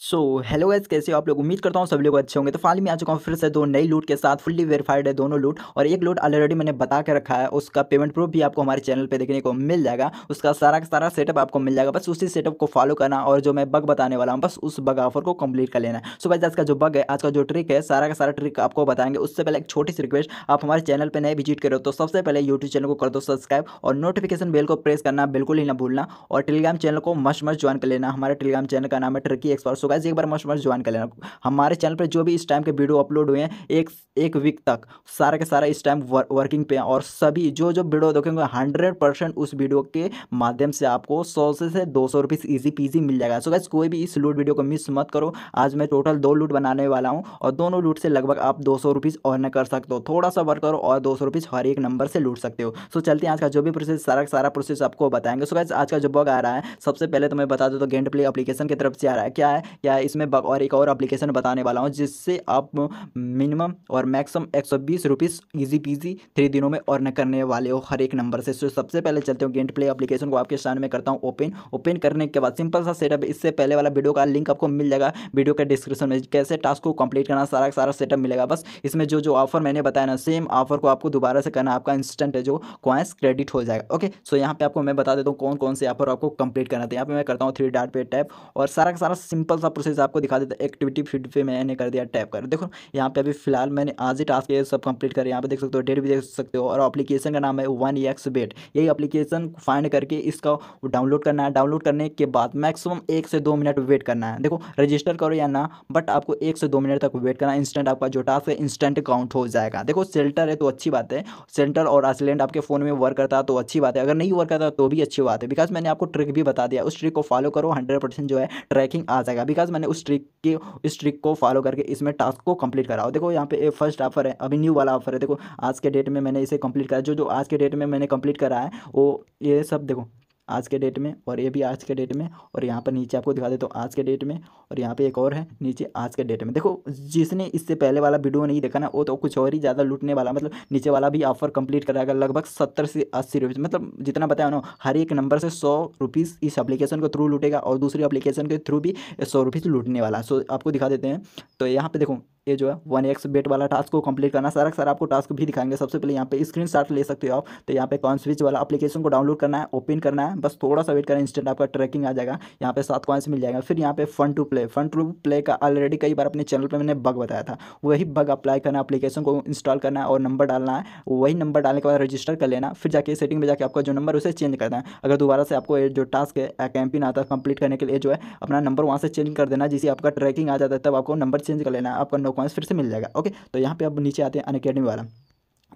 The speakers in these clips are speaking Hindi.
सो हेलो गैस कैसे आप लोग उम्मीद करता हूँ सब लोग अच्छे होंगे तो फाइनली मैं आ चुका हूँ फिर से दो नई लूट के साथ फुल्ली वेरीफाइड है दोनों लूट और एक लूट ऑलरेडी मैंने बता के रखा है उसका पेमेंट प्रूफ भी आपको हमारे चैनल पे देखने को मिल जाएगा उसका सारा का सारा सेटअप आपको मिल जाएगा बस उसी सेटअप को फॉलो करना और जो मैं बग बताने वाला हूँ बस उस बग ऑफर को कंप्लीट कर लेना सो गैस आज का जो बग है आज का जो ट्रिक है सारा का सारा ट्रिक आपको बताएंगे उससे पहले एक छोटी सी रिक्वेस्ट आप हमारे चैनल पर नए विजिट करो तो सबसे पहले यूट्यूब चैनल को कर दो सब्सक्राइब और नोटिफिकेशन बेल को प्रेस करना बिल्कुल ही ना भूलना और टेलीग्राम चैनल को मस्ट मस्ट ज्वाइन कर लेना हमारे टेलीग्राम चैनल का नाम है ट्रिकी एक्सपर्ट गाइज एक बार मस्ट मस्ट ज्वाइन कर लेना हमारे चैनल पर जो भी इस टाइम के वीडियो अपलोड हुए हैं एक एक वीक तक सारा के सारा इस टाइम वर, वर्किंग पे और सभी जो जो वीडियो देखेंगे हंड्रेड परसेंट उस वीडियो के माध्यम से आपको सौ से से दो सौ रुपीज़ ईजी पीजी मिल जाएगा सो so कोई भी इस लूट वीडियो को मिस मत करो आज मैं टोटल दो लूट बनाने वाला हूँ और दोनों लूट से लगभग आप दो सौ रुपीज़ अर्न कर सकते हो थोड़ा सा वर्क करो और दो सौ रुपीज़ हर एक नंबर से लूट सकते हो सो चलते हैं आज का जो भी प्रोसेस सारा सारा प्रोसेस आपको बताएंगे सो so आज का जो बग आ रहा है सबसे पहले तो मैं बता दूँ तो गेंड प्ले अपलीकेशन की तरफ से आ रहा है क्या है या इसमें और एक और अप्लीकेशन बताने वाला हूँ जिससे आप मिनिमम और मैक्सिमम एक सौ बीस रुपीज़ ईजी पीजी थ्री दिनों में अर्न करने वाले हो हर एक नंबर से सबसे पहले चलते हो गेंट प्ले अपलीकेशन को आपके स्टैंड में करता हूँ ओपन ओपन करने के बाद सिंपल सा सेटअप इससे पहले वाला वीडियो का लिंक आपको मिल जाएगा वीडियो के डिस्क्रिप्शन में कैसे टास्क को कंप्लीट करना सारा सारा सेटअप मिलेगा बस इसमें जो जो ऑफर मैंने बताया ना सेम ऑफर को आपको दोबारा से करना आपका इंस्टेंट है जो क्वाइंस क्रेडिट हो जाएगा ओके सो यहाँ पे आपको मैं बता देता हूँ कौन कौन से ऑफर आपको कंप्लीट करना था तो यहाँ पे मैं करता हूँ थ्री डाट पे टैप और सारा सारा सिंपल सा सा प्रोसेस आपको दिखा देता है एक्टिविटी फीड पे मैंने कर दिया टैप कर देखो यहाँ पे अभी फिलहाल मैंने आज ही टास्क ये सब कंप्लीट कर यहाँ पे देख सकते हो डेट भी देख सकते हो और अपलीकेशन का नाम है वन एक्स बेट यही अपलीकेशन फाइंड करके इसका डाउनलोड करना है डाउनलोड करने के बाद मैक्सिमम एक से दो मिनट वेट करना है देखो रजिस्टर करो या ना बट आपको एक से दो मिनट तक वेट करना इंस्टेंट आपका जो टास्क है इंस्टेंट काउंट हो जाएगा देखो सेल्टर है तो अच्छी बात है सेल्टर और आसिलेंट आपके फ़ोन में वर्क करता तो अच्छी बात है अगर नहीं वर्क करता तो भी अच्छी बात है बिकॉज मैंने आपको ट्रिक भी बता दिया उस ट्रिक को फॉलो करो हंड्रेड जो है ट्रैकिंग आ जाएगा बिकॉज मैंने उस ट्रिक की उस ट्रिक को फॉलो करके इसमें टास्क को कंप्लीट कराओ देखो यहाँ पे फर्स्ट ऑफर है अभी न्यू वाला ऑफर है देखो आज के डेट में मैंने इसे कंप्लीट करा जो जो आज के डेट में मैंने कंप्लीट करा है वो ये सब देखो आज के डेट में और ये भी आज के डेट में और यहाँ पर नीचे आपको दिखा देता हूँ आज के डेट में और यहाँ पे एक और है नीचे आज के डेट में देखो जिसने इससे पहले वाला वीडियो नहीं देखा ना वो तो कुछ और ही ज़्यादा लूटने वाला मतलब नीचे वाला भी ऑफर कंप्लीट कराएगा लगभग सत्तर से अस्सी रुपीज़ मतलब जितना बताया ना हर एक नंबर से सौ रुपीज़ इस अप्लीकेशन के थ्रू लूटेगा और दूसरी अप्लीकेशन के थ्रू भी सौ रुपीज़ लूटने वाला सो आपको दिखा देते हैं तो यहाँ पर देखो ये जो है वन एक्स बेट वाला टास्क को कंप्लीट करना सारा सारा आपको टास्क भी दिखाएंगे सबसे पहले यहाँ पे स्क्रीन ले सकते हो आप तो यहाँ पे कॉइन स्विच वाला अपलीकेशन को डाउनलोड करना है ओपन करना है बस थोड़ा सा वेट करें इंस्टेंट आपका ट्रैकिंग आ जाएगा यहाँ पे सात कॉइन्स मिल जाएगा फिर यहाँ पे fun to play fun to play का ऑलरेडी कई बार अपने चैनल पर मैंने बग बताया था वही बग अप्लाई करना अपलीकेशन को इंस्टॉल करना है और नंबर डालना है वही नंबर डालने के बाद रजिस्टर कर लेना फिर जाके सेटिंग में जाकर आपका जो नंबर उसे चेंज करना है अगर दोबारा से आपको जो टास्क है कैंपिन आता है कंप्लीट करने के लिए जो है अपना नंबर वहाँ से चेंज कर देना जिससे आपका ट्रैकिंग आ जाता है तब आपको नंबर चेंज कर लेना है आपका परफॉर्मेंस फिर से मिल जाएगा ओके तो यहाँ पे अब नीचे आते हैं अन वाला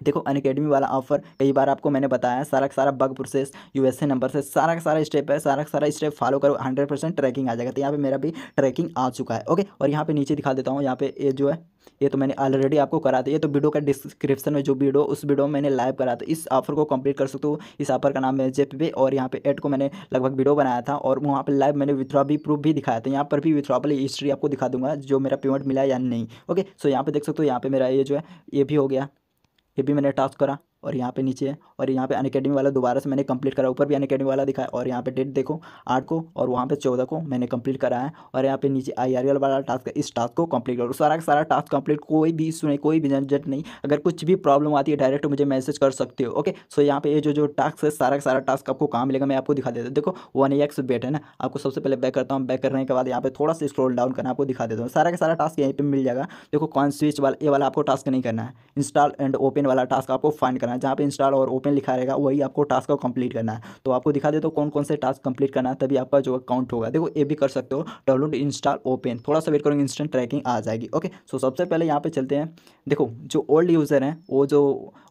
देखो अन अकेडमी वाला ऑफर कई बार आपको मैंने बताया है सारा का सारा बग प्रोसेस यूएसए नंबर से सारा का सारा स्टेप है सारा का सारा स्टेप फॉलो करो हंड्रेड परसेंट ट्रैकिंग आ जाएगा तो यहाँ पे मेरा भी ट्रैकिंग आ चुका है ओके और यहाँ पे नीचे दिखा देता हूँ यहाँ पे ये जो है ये तो मैंने ऑलरेडी आपको करा दिया तो वीडियो का डिस्क्रिप्शन में जो वीडियो उस वीडियो में मैंने लाइव करा था इस ऑफर को कंप्लीट कर सकते हो इस ऑफर का नाम है जेपे पे और यहाँ पे एड को मैंने लगभग वीडियो बनाया था और वहाँ पे लाइव मैंने विथड्रॉ भी प्रूफ भी दिखाया था यहाँ पर भी विथड्रॉ वाली हिस्ट्री आपको दिखा दूंगा जो मेरा पेमेंट मिला या नहीं ओके सो यहाँ पे देख सकते हो यहाँ पे मेरा ये जो है ये भी हो गया ये भी मैंने टास्क करा और यहाँ पे नीचे और यहाँ पे अनकेडमी वाला दोबारा से मैंने कंप्लीट करा ऊपर भी अनकेडमी वाला दिखाया और यहाँ पे डेट देखो आठ को और वहाँ पे चौदह को मैंने कंप्लीट करा है और यहाँ पे नीचे आई आर e वाला टास्क इस टास्क को कंप्लीट करो सारा का सारा टास्क कंप्लीट कोई भी इशू नहीं कोई भी झंझट नहीं अगर कुछ भी प्रॉब्लम आती है डायरेक्ट मुझे मैसेज कर सकते हो ओके सो यहाँ पे ये जो जो टास्क है सारा का सारा टास्क आपको कहाँ मिलेगा मैं आपको दिखा देता हूँ देखो वन एक्स बेट है ना आपको सबसे पहले बैक करता हूँ बैक करने के बाद यहाँ पे थोड़ा सा स्क्रोल डाउन करना आपको दिखा देता हूँ सारा का सारा टास्क यहीं पर मिल जाएगा देखो कॉन स्विच वाला ये वाला आपको टास्क नहीं करना है इंस्टॉल एंड ओपन वाला टास्क आपको फाइन करना करना है जहाँ पे इंस्टॉल और ओपन लिखा रहेगा वही आपको टास्क को कंप्लीट करना है तो आपको दिखा देता तो कौन कौन से टास्क कंप्लीट करना है तभी आपका जो अकाउंट होगा देखो ये भी कर सकते हो डाउनलोड इंस्टॉल ओपन थोड़ा सा वेट करोगे इंस्टेंट ट्रैकिंग आ जाएगी ओके सो सबसे पहले यहाँ पर चलते हैं देखो जो ओल्ड यूज़र हैं वो जो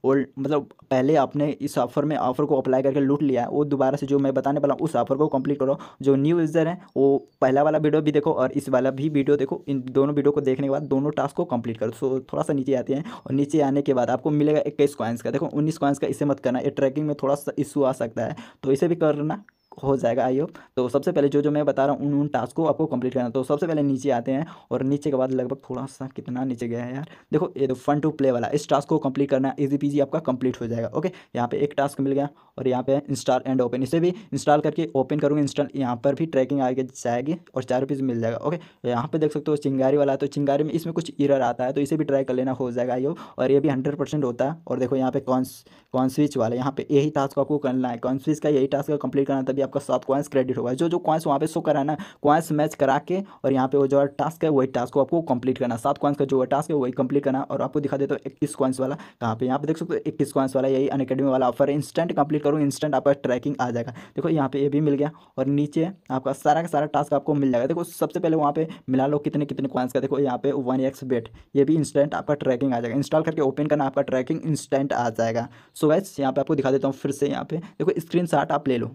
ओल्ड मतलब पहले आपने इस ऑफर में ऑफर को अप्लाई करके लूट लिया है वो दोबारा से जो मैं बताने वाला हूँ उस ऑफर को कंप्लीट करो जो न्यू यूज़र हैं वो पहला वाला वीडियो भी देखो और इस वाला भी वीडियो देखो इन दोनों वीडियो को देखने के बाद दोनों टास्क को कंप्लीट करो सो तो थोड़ा सा नीचे आते हैं और नीचे आने के बाद आपको मिलेगा इक्कीस कॉइन्स का देखो उन्नीस कॉइन्स का इसे मत करना ये ट्रैकिंग में थोड़ा सा इशू आ सकता है तो इसे भी करना हो जाएगा आई होप तो सबसे पहले जो जो मैं बता रहा हूँ उन उन टास्क को आपको कंप्लीट करना तो सबसे पहले नीचे आते हैं और नीचे के बाद लगभग थोड़ा सा कितना नीचे गया है यार देखो ये तो फन टू प्ले वाला इस टास्क को कंप्लीट करना ईजी पीजी आपका कंप्लीट हो जाएगा ओके यहाँ पे एक टास्क मिल गया और यहाँ पे इंस्टॉल एंड ओपन इसे भी इंस्टॉल करके ओपन करूँगा इंस्टॉल यहाँ पर भी ट्रैकिंग आगे जाएगी और चार पीस मिल जाएगा ओके तो यहाँ पे देख सकते हो चिंगारी वाला तो चिंगारी में इसमें कुछ इरर आता है तो इसे भी ट्राई कर लेना हो जाएगा आई और ये भी हंड्रेड परसेंट होता है और देखो यहाँ पे कॉन्स कॉन्स्विच वाला यहाँ पे यही टास्क आपको करना है कॉन्स्विच का यही टास्क कंप्लीट करना तभी भी आपका सात क्वाइंस क्रेडिट होगा जो जो क्वाइंस वहाँ पे शो कराना क्वाइंस मैच करा के और यहाँ पे वो जो टास्क है वही टास्क को आपको कंप्लीट करना सात क्वाइंस का जो टास्क है वही कंप्लीट करना और आपको दिखा देता हूँ इक्कीस क्वाइंस वाला कहाँ पे यहाँ पे देख सकते हो इक्कीस क्वाइंस वाला यही अनकेडमी वाला ऑफर इंस्टेंट कंप्लीट करूँ इंस्टेंट आपका ट्रैकिंग आ जाएगा देखो यहाँ पे ये भी मिल गया और नीचे आपका सारा का सारा टास्क आपको मिल जाएगा देखो सबसे पहले वहाँ पे मिला लो कितने कितने क्वाइंस का देखो यहाँ पे वन एक्स बेट ये भी इंस्टेंट आपका ट्रैकिंग आ जाएगा इंस्टॉल करके ओपन करना आपका ट्रैकिंग इंस्टेंट आ जाएगा सो so गाइस यहाँ पे आपको दिखा देता हूँ फिर से यहाँ पे देखो स्क्रीन आप ले लो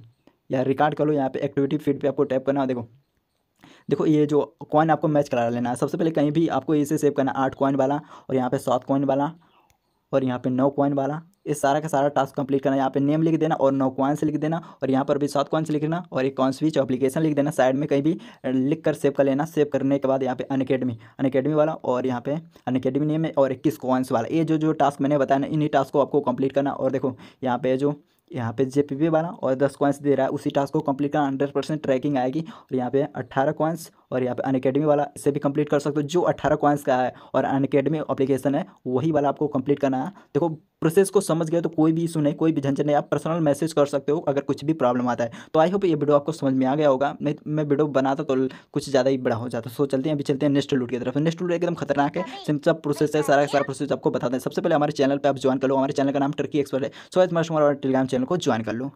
या रिकॉर्ड कर लो यहाँ पे एक्टिविटी फीड पे आपको टैप करना है देखो देखो ये जो कॉइन आपको मैच करा लेना है सबसे पहले कहीं भी आपको इसे सेव करना आठ कॉइन वाला और यहाँ पे सात कॉइन वाला और यहाँ पे नौ कॉइन वाला इस सारा का सारा टास्क कंप्लीट करना यहाँ पे नेम लिख देना और नौ कॉइन्स लिख देना और यहाँ पर भी सात कॉइन्स लिख देना और एक कॉइन स्विच अपलीकेशन लिख देना साइड में कहीं भी लिख कर सेव कर लेना सेव करने के बाद यहाँ पे अनकेडमी अनकेडमी वाला और यहाँ पे अनकेडमी नेम है और इक्कीस कॉइन्स वाला ये जो जो टास्क मैंने बताया ना इन्हीं टास्क को आपको कंप्लीट करना और देखो यहाँ पे जो यहाँ पे जे पी बना और दस कॉइन्स दे रहा है उसी टास्क को कंप्लीट करना हंड्रेड परसेंट ट्रैकिंग आएगी और यहाँ पे अट्ठारह कॉइन्स और यहाँ पे अन अकेडमी वाला इसे भी कंप्लीट कर सकते हो जो अट्ठारह कॉइन्स का है और अन अकेडमी अप्लीकेशन है वही वाला आपको कंप्लीट करना है देखो प्रोसेस को समझ गए तो कोई भी इशू नहीं कोई भी झंझट नहीं आप पर्सनल मैसेज कर सकते हो अगर कुछ भी प्रॉब्लम आता है तो आई होप ये वीडियो आपको समझ में आ गया होगा मैं मैं वीडियो बनाता तो कुछ ज़्यादा ही बड़ा हो जाता सो चलते हैं अभी चलते हैं नेक्स्ट लूट की तरफ नेक्स्ट लूट एकदम खतरनाक है सब प्रोसेस है सारा सारा प्रोसेस आपको बताते हैं सबसे पहले हमारे चैनल पर आप ज्वाइन कर लो हमारे चैनल का नाम टर्की एक्सपर्ट है सो एज मस्ट हमारा टेलीग्राम चैनल को ज्वाइन कर लो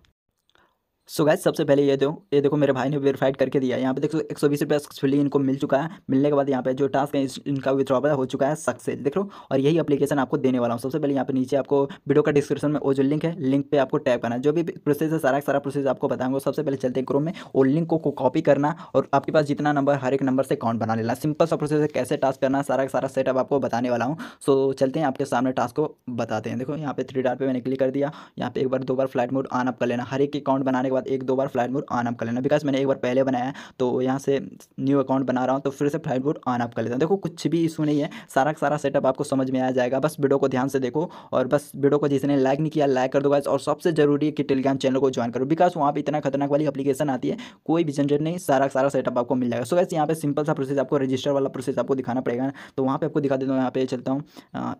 सो गाइज सबसे पहले ये दो ये देखो मेरे भाई ने वेरीफाइड करके दिया यहाँ पे देखो एक सौ बीस रुपये सक्सेसफुली इनको मिल चुका है मिलने के बाद यहाँ पे जो टास्क है इनका विथड्रॉवल हो चुका है सक्सेस देख लो और यही अपलीकेशन आपको देने वाला हूँ सबसे पहले यहाँ पे नीचे आपको वीडियो का डिस्क्रिप्शन में वो जो लिंक है लिंक पर आपको टैप करना जो भी प्रोसेस है सारा सारा प्रोसेस आपको बताऊंगा सबसे पहले चलते हैं क्रोम में वो लिंक को कॉपी करना और आपके पास जितना नंबर हर एक नंबर से अकाउंट बना लेना सिंपल सा प्रोसेस है कैसे टास्क करना सारा सारा सेटअप आपको बताने वाला हूँ सो चलते हैं आपके सामने टास्क को बताते हैं देखो यहाँ पे थ्री डार पे मैंने क्लिक कर दिया यहाँ पे एक बार दो बार फ्लाइट मोड ऑन अप कर लेना हर एक अकाउंट बनाने के बाद एक दो बार फ्लाइट मोड ऑन ऑफ कर लेना बिकॉज मैंने एक बार पहले बनाया है तो यहाँ से न्यू अकाउंट बना रहा हूँ तो फिर से फ्लाइट मोड ऑन ऑफ कर लेता हूँ देखो कुछ भी इशू नहीं है सारा सारा सेटअप आपको समझ में आ जाएगा बस वीडियो को ध्यान से देखो और बस वीडियो को जिसने लाइक नहीं किया लाइक कर दो और सबसे जरूरी है कि टेलीग्राम चैनल को ज्वाइन करो बिकॉज वहाँ पर इतना खतरनाक वाली अपलीकेशन आती है कोई भी जनरेट नहीं सारा सारा सेटअप आपको मिल जाएगा सो गैस यहाँ पर सिंपल सा प्रोसेस आपको रजिस्टर वाला प्रोसेस आपको दिखाना पड़ेगा तो वहाँ पर आपको दिखा देता हूँ यहाँ पे चलता हूँ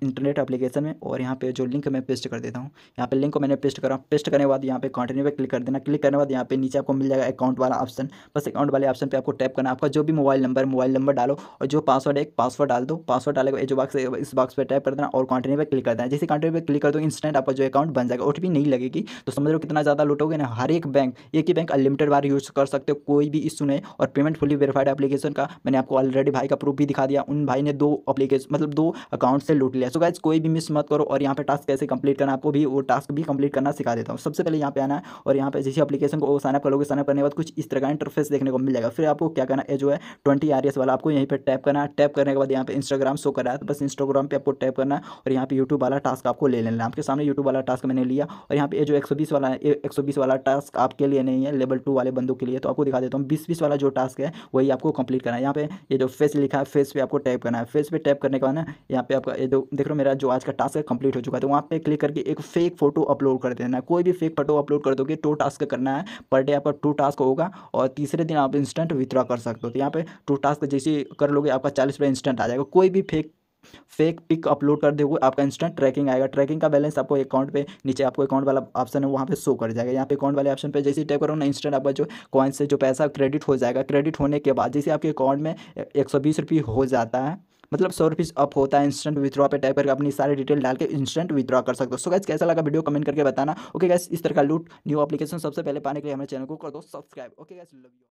इंटरनेट एप्लीकेशन में और यहाँ पे जो लिंक मैं पेस्ट कर देता हूँ यहाँ पे लिंक को मैंने पेस्ट करा पेस्ट करने के बाद यहाँ पे कंटिन्यू पे क्लिक कर देना क्लिक क्लिक करने के बाद यहाँ पे नीचे आपको मिल जाएगा अकाउंट वाला ऑप्शन बस अकाउंट वाले ऑप्शन पे आपको टैप करना आपका जो भी मोबाइल नंबर मोबाइल नंबर डालो और जो पासवर्ड है एक पासवर्ड डाल दो पासवर्ड डाले जो बॉक्स इस बॉक्स पर टैप कर देना और कॉन्टिन्यू पर क्लिक कर देना जैसे कॉन्टिन्यू पर क्लिक कर दो इंस्टेंट आपका जो अकाउंट बन जाएगा ओ नहीं लगेगी तो समझ लो कितना ज़्यादा लुटोगे ना हर एक बैंक एक ही बैंक अनलिमिटेड बार यूज़ कर सकते हो कोई भी इशू नहीं और पेमेंट फुली वेरीफाइड एप्लीकेशन का मैंने आपको ऑलरेडी भाई का प्रूफ भी दिखा दिया उन भाई ने दो अपलीकेशन मतलब दो अकाउंट से लूट लिया सो गाइज कोई भी मिस मत करो और यहाँ पे टास्क कैसे कंप्लीट करना आपको भी वो टास्क भी कंप्लीट करना सिखा देता हूँ सबसे पहले यहाँ पे आना है और यहाँ पे जैसे एप्लीकेशन को साइनअप करोगे साइनअप करने के बाद कुछ इस तरह का इंटरफेस देखने को मिल जाएगा फिर आपको क्या करना है जो है ट्वेंटी आर वाला आपको यहीं पर टैप करना है टैप करने के बाद यहाँ पर इंस्टाग्राम शो कर रहा है तो बस इंस्टाग्राम पर आपको टैप करना है और यहाँ पे यूट्यूब वाला टास्क आपको ले लेना आपके सामने यूट्यूब वाला टास्क मैंने लिया और यहाँ पे जो एक वाला एक वाला टास्क आपके लिए नहीं है लेवल टू वाले बंदों के लिए तो आपको दिखा देता हूँ बीस बीस वाला जो टास्क है वही आपको कंप्लीट करना है यहाँ पे ये जो फेस लिखा है फेस पे आपको टैप करना है फेस पे टैप करने के बाद ना यहाँ पे आपका ये जो देख लो मेरा जो आज का टास्क है कंप्लीट हो चुका है तो वहाँ पे क्लिक करके एक फेक फोटो अपलोड कर देना कोई भी फेक फोटो अपलोड कर दोगे तो टास्क करना करना है पर डे आपका टू टास्क होगा और तीसरे दिन आप इंस्टेंट विथड्रॉ कर सकते हो तो यहाँ पे टू टास्क जैसे कर लोगे आपका चालीस रुपये इंस्टेंट आ जाएगा कोई भी फेक फेक पिक अपलोड कर दोगे आपका इंस्टेंट ट्रैकिंग आएगा ट्रैकिंग का बैलेंस आपको अकाउंट पे नीचे आपको अकाउंट वाला ऑप्शन है वहाँ पे शो कर जाएगा यहाँ पे अकाउंट वाले ऑप्शन पे जैसे टैप करो ना इंस्टेंट आपका जो कॉइन से जो पैसा क्रेडिट हो जाएगा क्रेडिट होने के बाद जैसे आपके अकाउंट में एक सौ हो जाता है मतलब सौ रुपीज़ अप होता है इंस्टेंट विद्रॉ पे टाइप करके अपनी सारी डिटेल डाल के इंस्टेंट विद्रॉ कर सकते हो सो गैस कैसा लगा वीडियो कमेंट करके बताना ओके गैस इस तरह का लूट न्यू अपलीकेशन सबसे पहले पाने के लिए हमारे चैनल को कर दो subscribe okay guys love you